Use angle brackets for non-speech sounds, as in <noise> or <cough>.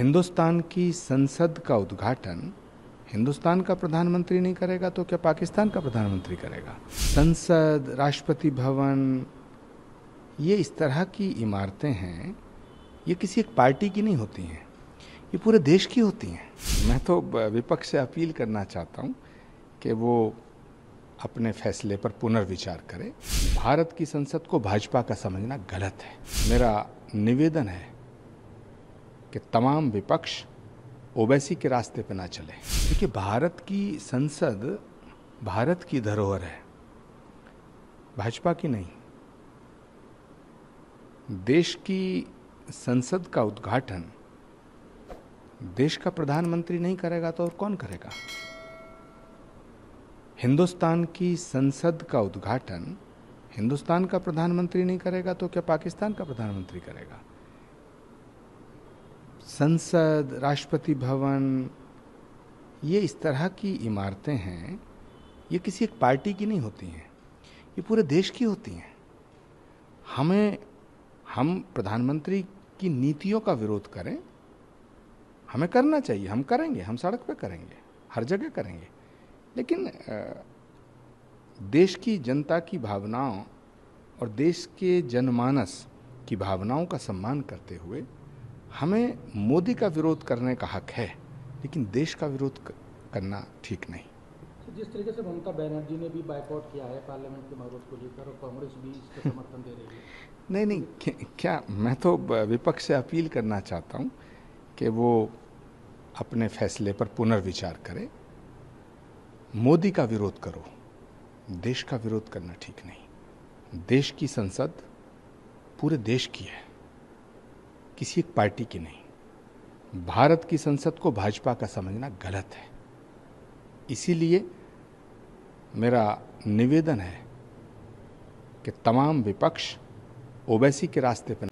हिंदुस्तान की संसद का उद्घाटन हिंदुस्तान का प्रधानमंत्री नहीं करेगा तो क्या पाकिस्तान का प्रधानमंत्री करेगा संसद राष्ट्रपति भवन ये इस तरह की इमारतें हैं ये किसी एक पार्टी की नहीं होती हैं ये पूरे देश की होती हैं मैं तो विपक्ष से अपील करना चाहता हूँ कि वो अपने फैसले पर पुनर्विचार करें भारत की संसद को भाजपा का समझना गलत है मेरा निवेदन है कि तमाम विपक्ष ओबैसी के रास्ते पर ना चले देखिए भारत की संसद भारत की धरोहर है भाजपा की नहीं देश की संसद का उद्घाटन देश का प्रधानमंत्री नहीं करेगा तो और कौन करेगा हिंदुस्तान की संसद का उद्घाटन हिंदुस्तान का प्रधानमंत्री नहीं करेगा तो क्या पाकिस्तान का प्रधानमंत्री करेगा संसद राष्ट्रपति भवन ये इस तरह की इमारतें हैं ये किसी एक पार्टी की नहीं होती हैं ये पूरे देश की होती हैं हमें हम प्रधानमंत्री की नीतियों का विरोध करें हमें करना चाहिए हम करेंगे हम सड़क पे करेंगे हर जगह करेंगे लेकिन देश की जनता की भावनाओं और देश के जनमानस की भावनाओं का सम्मान करते हुए हमें मोदी का विरोध करने का हक है लेकिन देश का विरोध करना ठीक नहीं तो जिस तरीके से ममता बनर्जी ने भी बाइकआउट किया है पार्लियामेंट के मरोज को लेकर और कांग्रेस भी इसका समर्थन दे रही है <laughs> नहीं नहीं क्या, क्या मैं तो विपक्ष से अपील करना चाहता हूँ कि वो अपने फैसले पर पुनर्विचार करें मोदी का विरोध करो देश का विरोध करना ठीक नहीं देश की संसद पूरे देश की है किसी एक पार्टी की नहीं भारत की संसद को भाजपा का समझना गलत है इसीलिए मेरा निवेदन है कि तमाम विपक्ष ओबैसी के रास्ते पर